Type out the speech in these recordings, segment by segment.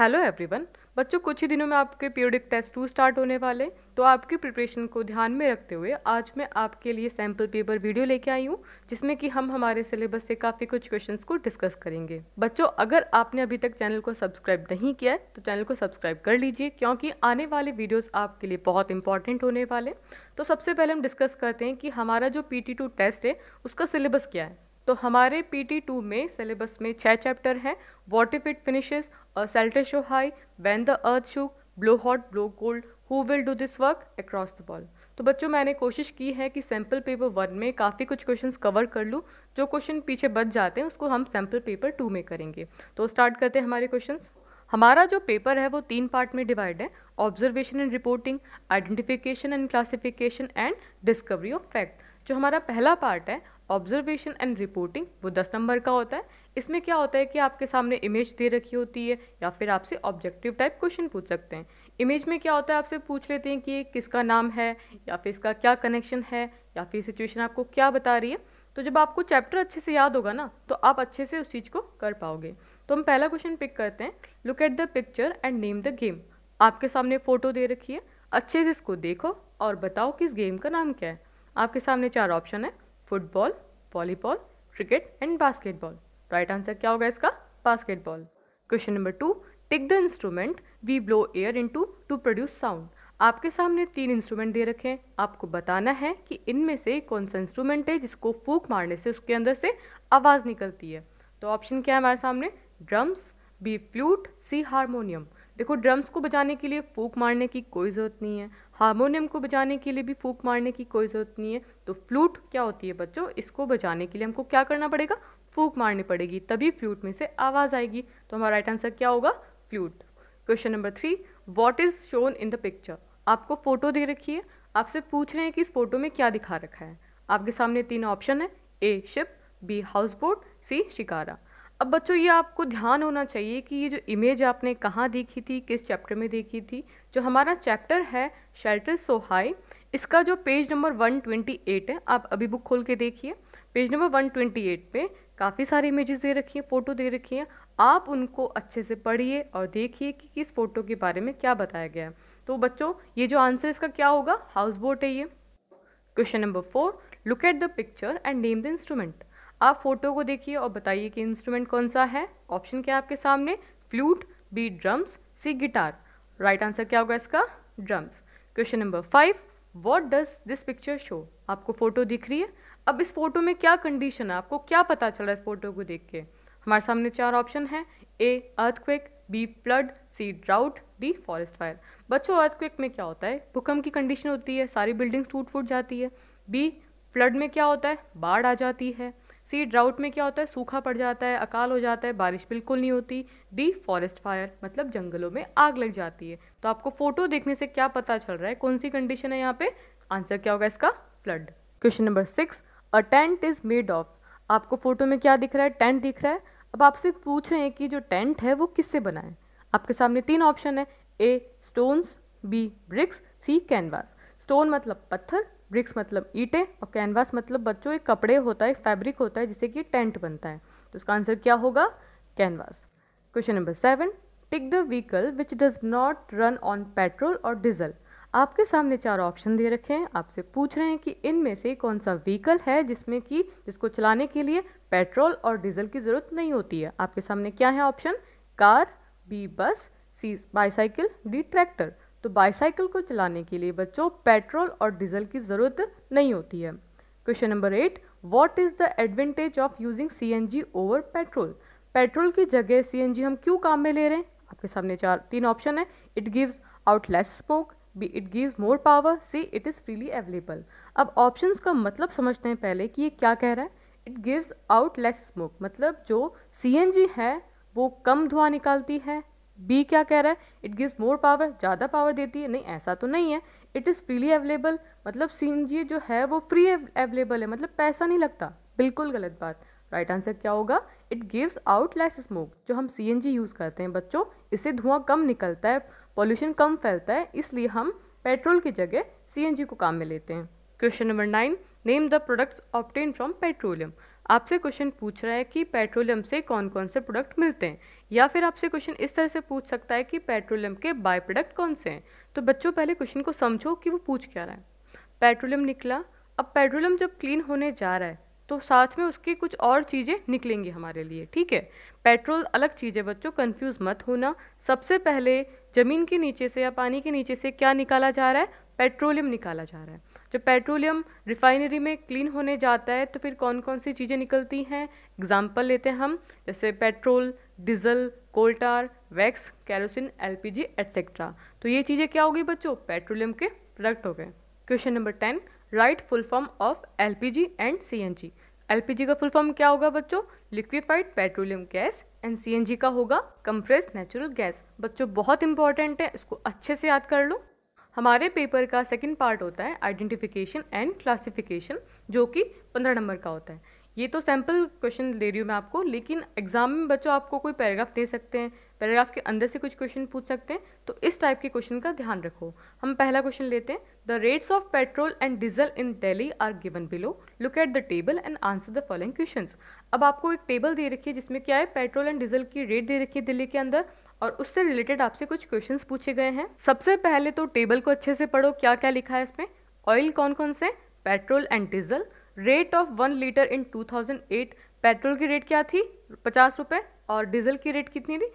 hello everyone बच्चों कुछ ही दिनों में आपके पीरियडिक टेस्ट टू स्टार्ट होने वाले तो आपकी प्रिपरेशन को ध्यान में रखते हुए आज मैं आपके लिए सैम्पल पेपर वीडियो लेके आई हूँ जिसमें कि हम हमारे सिलेबस से काफ़ी कुछ क्वेश्चंस को डिस्कस करेंगे बच्चों अगर आपने अभी तक चैनल को सब्सक्राइब नहीं किया है तो चैनल को सब्सक्राइब कर लीजिए क्योंकि आने वाले वीडियोज़ आपके लिए बहुत इंपॉर्टेंट होने वाले तो सबसे पहले हम डिस्कस करते हैं कि हमारा जो पी टेस्ट है उसका सिलेबस क्या है तो हमारे पी टी टू में सिलेबस में छः चैप्टर हैं what if it finishes a show high when the earth shoe blow hot blow cold who will do this work across the world तो बच्चों मैंने कोशिश की है कि सैम्पल पेपर वन में काफ़ी कुछ क्वेश्चंस कवर कर लूँ जो क्वेश्चन पीछे बच जाते हैं उसको हम सैम्पल पेपर टू में करेंगे तो स्टार्ट करते हैं हमारे क्वेश्चंस हमारा जो पेपर है वो तीन पार्ट में डिवाइड है observation and reporting identification and classification and discovery of fact जो हमारा पहला पार्ट है ऑब्जर्वेशन एंड रिपोर्टिंग वो दस नंबर का होता है इसमें क्या होता है कि आपके सामने इमेज दे रखी होती है या फिर आपसे ऑब्जेक्टिव टाइप क्वेश्चन पूछ सकते हैं इमेज में क्या होता है आपसे पूछ लेते हैं कि किसका नाम है या फिर इसका क्या कनेक्शन है या फिर सिचुएशन आपको क्या बता रही है तो जब आपको चैप्टर अच्छे से याद होगा ना तो आप अच्छे से उस चीज़ को कर पाओगे तो हम पहला क्वेश्चन पिक करते हैं look at the picture and name the game आपके सामने फ़ोटो दे रखी है अच्छे से इसको देखो और बताओ कि इस गेम का नाम क्या है आपके सामने चार ऑप्शन है football volleyball cricket and basketball right answer क्या होगा इसका basketball question number two tick the instrument we blow air into to produce sound आपके सामने तीन इंस्ट्रूमेंट दे रखे हैं आपको बताना है कि इनमें से कौन सा इंस्ट्रूमेंट है जिसको फूक मारने से उसके अंदर से आवाज़ निकलती है तो ऑप्शन क्या है हमारे सामने drums B flute C harmonium देखो ड्रम्स को बजाने के लिए फूक मारने की कोई ज़रूरत नहीं है हारमोनियम को बजाने के लिए भी फूक मारने की कोई ज़रूरत नहीं है तो फ्लूट क्या होती है बच्चों इसको बजाने के लिए हमको क्या करना पड़ेगा फूक मारनी पड़ेगी तभी फ्लूट में से आवाज़ आएगी तो हमारा राइट आंसर क्या होगा flute question number three what is shown in the picture आपको फ़ोटो दे रखी है आपसे पूछ रहे हैं कि इस फोटो में क्या दिखा रखा है आपके सामने तीन ऑप्शन है A ship B house boat C shikara अब बच्चों ये आपको ध्यान होना चाहिए कि ये जो इमेज आपने कहाँ देखी थी किस चैप्टर में देखी थी जो हमारा चैप्टर है शेल्टर सो हाई इसका जो पेज नंबर 128 है आप अभी बुक खोल के देखिए पेज नंबर 128 पे काफ़ी सारे इमेजेस दे रखी हैं फ़ोटो दे रखी हैं आप उनको अच्छे से पढ़िए और देखिए कि किस फ़ोटो के बारे में क्या बताया गया है तो बच्चों ये जो आंसर इसका क्या होगा हाउस बोट है ये question number four look at the picture and name the instrument आप फोटो को देखिए और बताइए कि इंस्ट्रूमेंट कौन सा है ऑप्शन क्या है आपके सामने flute B drums C guitar right answer क्या होगा इसका drums question number five what does this picture show आपको फोटो दिख रही है अब इस फोटो में क्या कंडीशन है आपको क्या पता चला इस फोटो को देख के हमारे सामने चार ऑप्शन है A earthquake B flood C drought D forest fire बच्चों अर्थक्विक में क्या होता है भूकंप की कंडीशन होती है सारी बिल्डिंग्स टूट फूट जाती है बी फ्लड में क्या होता है बाढ़ आ जाती है सी ड्राउट में क्या होता है सूखा पड़ जाता है अकाल हो जाता है बारिश बिल्कुल नहीं होती डी फॉरेस्ट फायर मतलब जंगलों में आग लग जाती है तो आपको फोटो देखने से क्या पता चल रहा है कौन सी कंडीशन है यहाँ पे आंसर क्या होगा इसका flood question number six a tent is made of आपको फोटो में क्या दिख रहा है टेंट दिख रहा है अब आपसे पूछ रहे हैं कि जो टेंट है वो किससे बना है आपके सामने तीन ऑप्शन है A stones B bricks C canvas stone मतलब पत्थर ब्रिक्स मतलब ईटें और कैनवास मतलब बच्चों एक कपड़े होता है फैब्रिक होता है जिसे कि टेंट बनता है तो इसका आंसर क्या होगा canvas question number seven tick the vehicle which does not run on petrol और डीजल आपके सामने चार ऑप्शन दे रखे हैं आपसे पूछ रहे हैं कि इनमें से कौन सा व्हीकल है जिसमें कि जिसको चलाने के लिए पेट्रोल और डीजल की ज़रूरत नहीं होती है आपके सामने क्या है option car B bus C bicycle D tractor तो बाईसाइकिल को चलाने के लिए बच्चों पेट्रोल और डीजल की ज़रूरत नहीं होती है question number eight what is the advantage of using C N G over petrol petrol की जगह सी एन जी हम क्यों काम में ले रहे हैं आपके सामने चार तीन ऑप्शन है it gives out less smoke B it gives more power C it is freely available अब ऑप्शंस का मतलब समझते हैं पहले कि ये क्या कह रहा है it gives out less smoke मतलब जो सी है वो कम धुआं निकालती है बी क्या कह रहा है इट गिव्स मोर पावर ज़्यादा पावर देती है नहीं ऐसा तो नहीं है इट इज़ फ्रीली अवेलेबल मतलब सी जो है वो फ्री अवेलेबल है मतलब पैसा नहीं लगता बिल्कुल गलत बात राइट right आंसर क्या होगा it gives out less smoke जो हम सी यूज़ करते हैं बच्चों इससे धुआं कम निकलता है पॉल्यूशन कम फैलता है इसलिए हम पेट्रोल की जगह सी को काम में लेते हैं question number nine name the products obtain from petroleum आपसे क्वेश्चन पूछ रहा है कि पेट्रोलियम से कौन कौन से प्रोडक्ट मिलते हैं या फिर आपसे क्वेश्चन इस तरह से पूछ सकता है कि पेट्रोलियम के बाय प्रोडक्ट कौन से हैं तो बच्चों पहले क्वेश्चन को समझो कि वो पूछ क्या रहा है पेट्रोलियम निकला अब पेट्रोलियम जब क्लीन होने जा रहा है तो साथ में उसकी कुछ और चीज़ें निकलेंगी हमारे लिए ठीक है पेट्रोल अलग चीज़ है बच्चों कन्फ्यूज़ मत होना सबसे पहले ज़मीन के नीचे से या पानी के नीचे से क्या निकाला जा रहा है पेट्रोलियम निकाला जा रहा है जब पेट्रोलियम रिफाइनरी में क्लीन होने जाता है तो फिर कौन कौन सी चीज़ें निकलती हैं एग्जाम्पल लेते हैं हम जैसे petrol diesel coal tar wax kerosene LPG etcetera तो ये चीज़ें क्या होगी बच्चों पेट्रोलियम के प्रोडक्ट हो गए question number ten write full form of L and C LPG का फुल फॉर्म क्या होगा बच्चों liquefied petroleum gas and CNG का होगा कंप्रेस नेचुरल गैस बच्चों बहुत इंपॉर्टेंट है इसको अच्छे से याद कर लो हमारे पेपर का सेकंड पार्ट होता है आइडेंटिफिकेशन एंड क्लासिफिकेशन जो कि पंद्रह नंबर का होता है ये तो सैम्पल क्वेश्चन दे रही हूँ मैं आपको लेकिन एग्जाम में बच्चों आपको कोई पैराग्राफ दे सकते हैं पैराग्राफ के अंदर से कुछ क्वेश्चन पूछ सकते हैं तो इस टाइप के क्वेश्चन का ध्यान रखो हम पहला क्वेश्चन लेते हैं the rates of petrol and diesel in Delhi are given below look at the table and answer the following question अब आपको एक टेबल दे रखी है जिसमें क्या है पेट्रोल एंड डीजल की रेट दे रखी है दिल्ली के अंदर और उससे रिलेटेड आपसे कुछ क्वेश्चन पूछे गए हैं सबसे पहले तो टेबल को अच्छे से पढ़ो क्या क्या लिखा है इसमें ऑयल कौन कौन से petrol and diesel rate of one litre in 2008 petrol की रेट क्या थी पचास रुपये और डीजल की रेट कितनी थी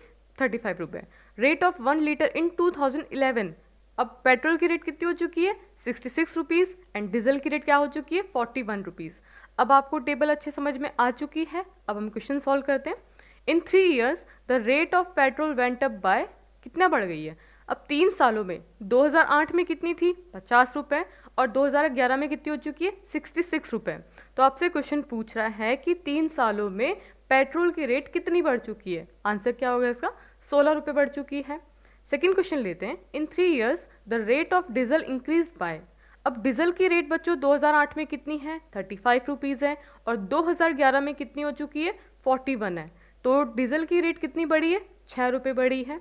थर्टी फाइव रुपये rate of one litre in 2011 अब पेट्रोल की रेट कितनी हो चुकी है sixty six rupees and diesel की रेट क्या हो चुकी है फोर्टी वन रुपीज़ अब आपको टेबल अच्छे समझ में आ चुकी है अब हम क्वेश्चन सॉल्व करते हैं in three years the rate of petrol went up by कितना बढ़ गई है अब तीन सालों में 2008 में कितनी थी पचास रुपये और 2011 में कितनी हो चुकी है सिक्सटी सिक्स रुपये तो आपसे क्वेश्चन पूछ रहा है कि तीन सालों में पेट्रोल की रेट कितनी बढ़ चुकी है आंसर क्या होगा इसका सोलह रुपये बढ़ चुकी है सेकेंड क्वेश्चन लेते हैं in three years the rate of diesel increase by अब डीजल की रेट बच्चों 2008 में कितनी है थर्टी फाइव रुपीज़ है और 2011 में कितनी हो चुकी है 41 है तो डीजल की रेट कितनी बढ़ी है छः रुपये बढ़ी है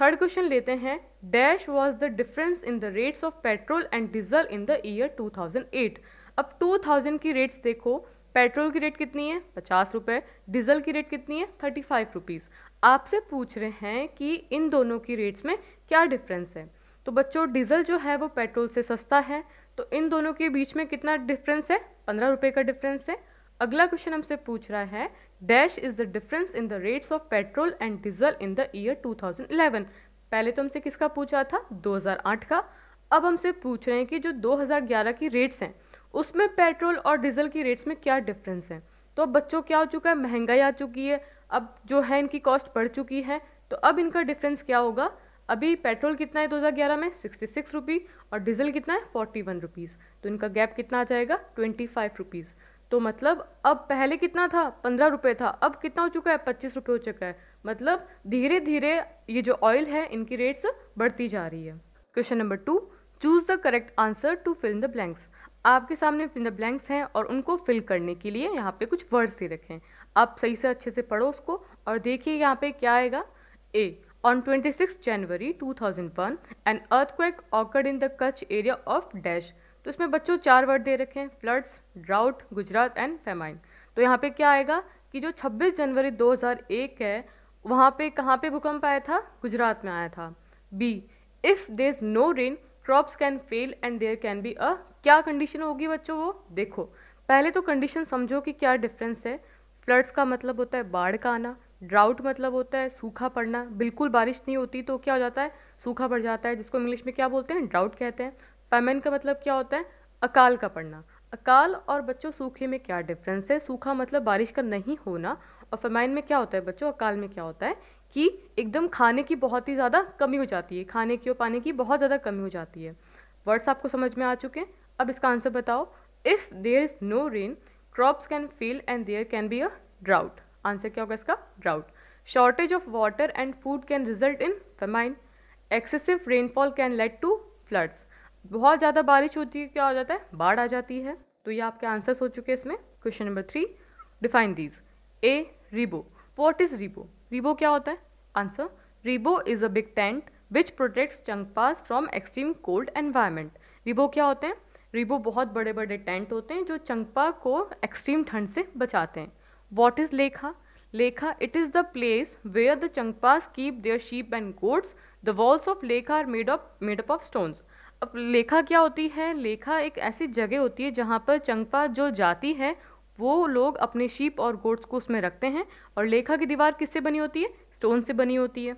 थर्ड क्वेश्चन लेते हैं dash was the difference in the rates of petrol and diesel in the year 2008 अब 2000 की रेट्स देखो पेट्रोल की रेट कितनी है पचास रुपये डीजल की रेट कितनी है थर्टी फाइव रुपीज़ आपसे पूछ रहे हैं कि इन दोनों की रेट्स में क्या डिफरेंस है तो बच्चों डीजल जो है वो पेट्रोल से सस्ता है तो इन दोनों के बीच में कितना डिफरेंस है पंद्रह रुपये का डिफरेंस है अगला क्वेश्चन हमसे पूछ रहा है dash is the difference in the rates of petrol and diesel in the year 2011 पहले तो हमसे किसका पूछा था 2008 का अब हमसे पूछ रहे हैं कि जो 2011 की रेट्स हैं उसमें पेट्रोल और डीजल की रेट्स में क्या डिफरेंस है तो अब बच्चों क्या हो चुका है महंगाई आ चुकी है अब जो है इनकी कॉस्ट बढ़ चुकी है तो अब इनका डिफरेंस क्या होगा अभी पेट्रोल कितना है 2011 में सिक्सटी सिक्स रुपी और डीजल कितना है फोर्टी वन रुपीज़ तो इनका गैप कितना आ जाएगा ट्वेंटी फाइव रुपीज़ तो मतलब अब पहले कितना था पंद्रह रुपये था अब कितना हो चुका है पच्चीस रुपये हो चुका है मतलब धीरे धीरे ये जो ऑयल है इनकी रेट्स बढ़ती जा रही है question number two choose the correct answer to fill the blanks आपके सामने फिल द ब्लैंक्स हैं और उनको फिल करने के लिए यहाँ पे कुछ वर्ड्स दे रखें आप सही से अच्छे से पढ़ो उसको और देखिए यहाँ पे क्या आएगा A On 26 January 2001, an earthquake occurred in the Kutch area of dash तो इसमें बच्चों चार वर्ड दे रखे हैं floods drought Gujarat and famine तो यहाँ पे क्या आएगा कि जो 26 जनवरी 2001 है वहाँ पे कहाँ पे भूकंप आया था गुजरात में आया था B if there is no rain crops can fail and there can be a क्या कंडीशन होगी बच्चों वो देखो पहले तो कंडीशन समझो कि क्या डिफरेंस है फ्लड्स का मतलब होता है बाढ़ का आना ड्राउट मतलब होता है सूखा पड़ना बिल्कुल बारिश नहीं होती तो क्या हो जाता है सूखा पड़ जाता है जिसको इंग्लिश में क्या बोलते हैं ड्राउट कहते हैं पैमन का मतलब क्या होता है अकाल का पड़ना अकाल और बच्चों सूखे में क्या डिफरेंस है सूखा मतलब बारिश का नहीं होना और फेमाइन में क्या होता है बच्चों अकाल में क्या होता है कि एकदम खाने की बहुत ही ज़्यादा कमी हो जाती है खाने की और पानी की बहुत ज़्यादा कमी हो जाती है वर्ड्स आपको समझ में आ चुके हैं अब इसका आंसर बताओ if there is no rain crops can fail and there can be a drought answer क्या होगा इसका drought shortage of water and food can result in famine excessive rainfall can lead to floods बहुत ज़्यादा बारिश होती है क्या हो जाता है बाढ़ आ जाती है तो ये आपके आंसर्स हो चुके हैं इसमें question number three define these A rebo what is rebo rebo क्या होता है answer rebo is a big tent which protects Changpas from extreme cold environment rebo क्या होते हैं रिबो बहुत बड़े बड़े टेंट होते हैं जो चंगपा को एक्सट्रीम ठंड से बचाते हैं what is lekha lekha it is the place where the Changpas keep their sheep and goats the walls of lekha are made up made up of stones अब लेखा क्या होती है लेखा एक ऐसी जगह होती है जहाँ पर चंगपा जो जाती है वो लोग अपने शीप और गोट्स को उसमें रखते हैं और लेखा की दीवार किससे बनी होती है स्टोन से बनी होती है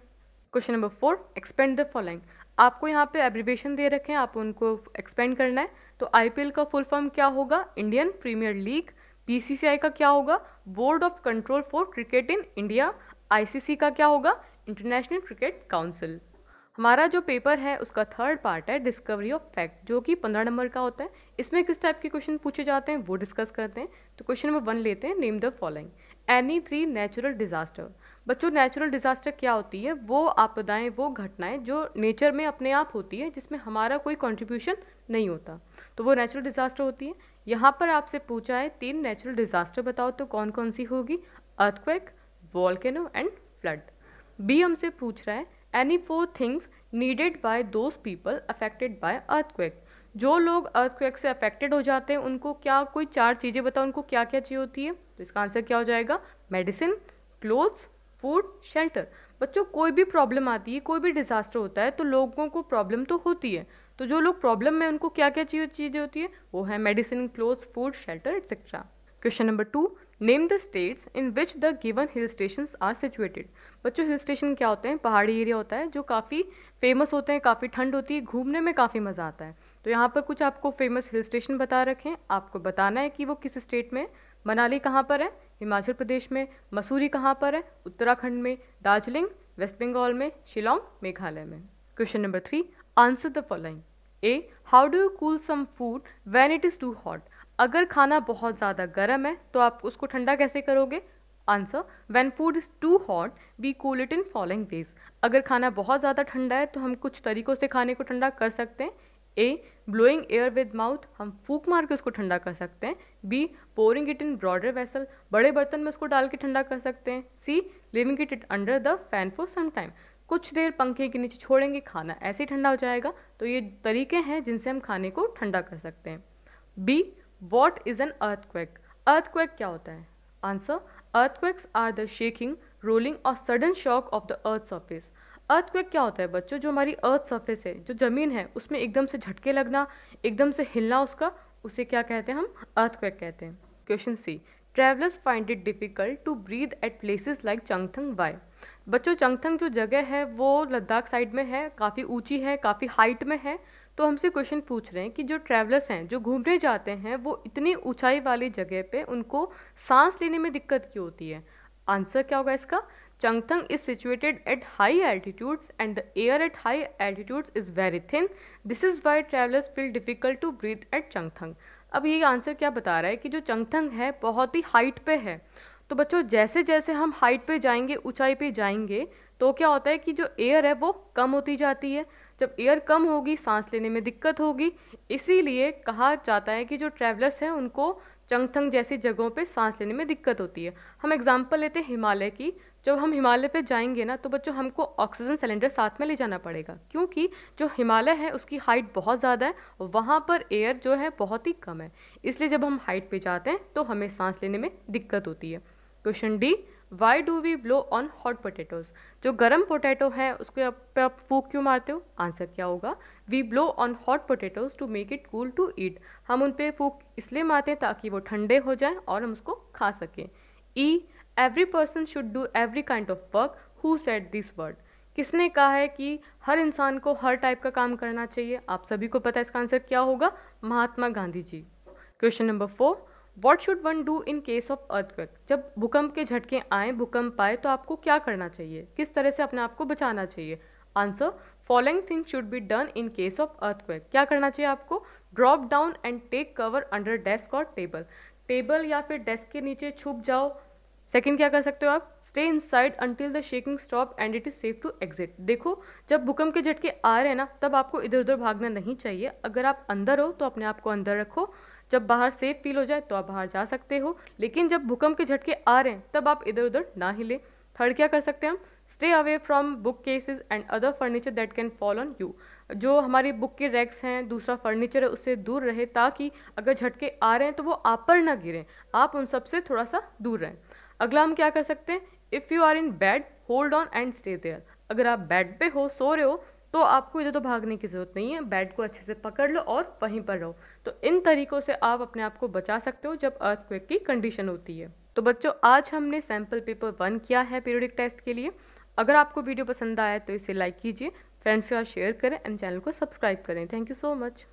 question number four expand the following आपको यहाँ पे एब्रिवेशन दे रखे हैं आप उनको एक्सपेंड करना है तो आई का फुल फॉर्म क्या होगा इंडियन प्रीमियर लीग बी का क्या होगा board of control for cricket in India I का क्या होगा इंटरनेशनल क्रिकेट काउंसिल हमारा जो पेपर है उसका थर्ड पार्ट है डिस्कवरी ऑफ फैक्ट जो कि पंद्रह नंबर का होता है इसमें किस टाइप के क्वेश्चन पूछे जाते हैं वो डिस्कस करते हैं तो क्वेश्चन नंबर वन लेते हैं name the following any three natural disaster बच्चों नेचुरल डिजास्टर क्या होती है वो आपदाएं वो घटनाएं जो नेचर में अपने आप होती है जिसमें हमारा कोई कंट्रीब्यूशन नहीं होता तो वो नेचुरल डिजास्टर होती है यहाँ पर आपसे पूछा है तीन नेचुरल डिजास्टर बताओ तो कौन कौन सी होगी earthquake volcano and flood B हमसे पूछ रहा है any four things needed by those people affected by earthquake जो लोग अर्थक्वेक से अफेक्टेड हो जाते हैं उनको क्या कोई चार चीज़ें बताओ उनको क्या क्या चाहिए होती है तो इसका आंसर क्या हो जाएगा मेडिसिन क्लोथ्स फूड शेल्टर बच्चों कोई भी प्रॉब्लम आती है कोई भी डिज़ास्टर होता है तो लोगों को प्रॉब्लम तो होती है तो जो लोग प्रॉब्लम में उनको क्या क्या चीज़ें होती है वो है medicine clothes food shelter etcetera question number two name the states in which the given hill station are situated बच्चों हिल स्टेशन क्या होते हैं पहाड़ी एरिया होता है जो काफ़ी फेमस होते हैं काफ़ी ठंड होती है घूमने में काफ़ी मज़ा आता है तो यहाँ पर कुछ आपको फेमस हिल स्टेशन बता रखें आपको बताना है कि वो किस स्टेट में मनाली कहाँ पर है हिमाचल प्रदेश में मसूरी कहाँ पर है उत्तराखंड में दार्जिलिंग वेस्ट बंगाल में शिलोंग मेघालय में question number three answer the following A how do you cool some food when it is too hot अगर खाना बहुत ज़्यादा गर्म है तो आप उसको ठंडा कैसे करोगे answer when food is too hot we cool it in following ways अगर खाना बहुत ज़्यादा ठंडा है तो हम कुछ तरीक़ों से खाने को ठंडा कर सकते हैं A blowing air with mouth हम फूक मार के उसको ठंडा कर सकते हैं B pouring it in broader vessel बड़े बर्तन में उसको डाल के ठंडा कर सकते हैं C leaving it it under the fan for some time कुछ देर पंखे के नीचे छोड़ेंगे खाना ऐसे ही ठंडा हो जाएगा तो ये तरीके हैं जिनसे हम खाने को ठंडा कर सकते हैं B what is an earthquake earthquake क्या होता है answer earthquakes are the shaking rolling और sudden shock of the earth surface earthquake क्या होता है बच्चों जो हमारी अर्थ सर्फेस है जो ज़मीन है उसमें एकदम से झटके लगना एकदम से हिलना उसका उसे क्या कहते हैं हम अर्थक्वेक कहते हैं question C travellers find it difficult to breathe at places like Changthang by बच्चों चंगथंग जो जगह है वो लद्दाख साइड में है काफ़ी ऊंची है काफ़ी हाइट में है तो हमसे क्वेश्चन पूछ रहे हैं कि जो ट्रैवलर्स हैं जो घूमने जाते हैं वो इतनी ऊंचाई वाली जगह पे उनको सांस लेने में दिक्कत क्यों होती है आंसर क्या होगा इसका Changthang is situated at high altitudes and the air at high altitudes is very thin this is why travellers feel difficult to breathe at Changthang अब ये आंसर क्या बता रहा है कि जो चंगथंग है बहुत ही हाइट पे है तो बच्चों जैसे जैसे हम हाइट पे जाएंगे ऊंचाई पे जाएंगे तो क्या होता है कि जो एयर है वो कम होती जाती है जब एयर कम होगी सांस लेने में दिक्कत होगी इसीलिए कहा जाता है कि जो ट्रैवलर्स हैं उनको चंगथंग जैसी जगहों पे सांस लेने में दिक्कत होती है हम एग्जांपल लेते हैं हिमालय की जब हम हिमालय पे जाएंगे ना तो बच्चों हमको ऑक्सीजन सिलेंडर साथ में ले जाना पड़ेगा क्योंकि जो हिमालय है उसकी हाइट बहुत ज़्यादा है वहाँ पर एयर जो है बहुत ही कम है इसलिए जब हम हाइट पे जाते हैं तो हमें सांस लेने में दिक्कत होती है question D why do we blow on hot potatoes जो गर्म पोटैटो है उसके पे आप फूक क्यों मारते हो आंसर क्या होगा we blow on hot potatoes to make it cool to eat हम उन पर फूक इसलिए मारते हैं ताकि वो ठंडे हो जाएं और हम उसको खा सकें ई every person should do every kind of work who said this word किसने कहा है कि हर इंसान को हर टाइप का काम करना चाहिए आप सभी को पता है इसका आंसर क्या होगा Mahatma Gandhi ji question number four what should one do in case of earthquake जब भूकंप के झटके आए भूकंप आए तो आपको क्या करना चाहिए किस तरह से अपने आप को बचाना चाहिए answer following thing should be done in case of earthquake क्या करना चाहिए आपको drop down and take cover under desk और टेबल टेबल या फिर डेस्क के नीचे छुप जाओ सेकेंड क्या कर सकते हो आप stay inside until the shaking stop and it is safe to exit देखो जब भूकंप के झटके आ रहे हैं ना तब आपको इधर उधर भागना नहीं चाहिए अगर आप अंदर हो तो अपने आप को अंदर रखो जब बाहर सेफ फील हो जाए तो आप बाहर जा सकते हो लेकिन जब भूकंप के झटके आ रहे हैं तब आप इधर उधर ना हिलें थर्ड क्या कर सकते हैं हम stay away from book cases and other furniture that can fall on you जो हमारी बुक के रैक्स हैं दूसरा फर्नीचर है उससे दूर रहे ताकि अगर झटके आ रहे हैं तो वो आप पर ना गिरें आप उन सब से थोड़ा सा दूर रहें अगला हम क्या कर सकते हैं if you are in bed hold on and stay there अगर आप बेड पे हो सो रहे हो तो आपको इधर तो भागने की ज़रूरत नहीं है बेड को अच्छे से पकड़ लो और वहीं पर रहो तो इन तरीक़ों से आप अपने आप को बचा सकते हो जब अर्थक्वेक की कंडीशन होती है तो बच्चों आज हमने सैम्पल पेपर वन किया है पीरियडिक टेस्ट के लिए अगर आपको वीडियो पसंद आया तो इसे लाइक कीजिए फ्रेंड्स के साथ शेयर करें एंड चैनल को सब्सक्राइब करें थैंक यू सो मच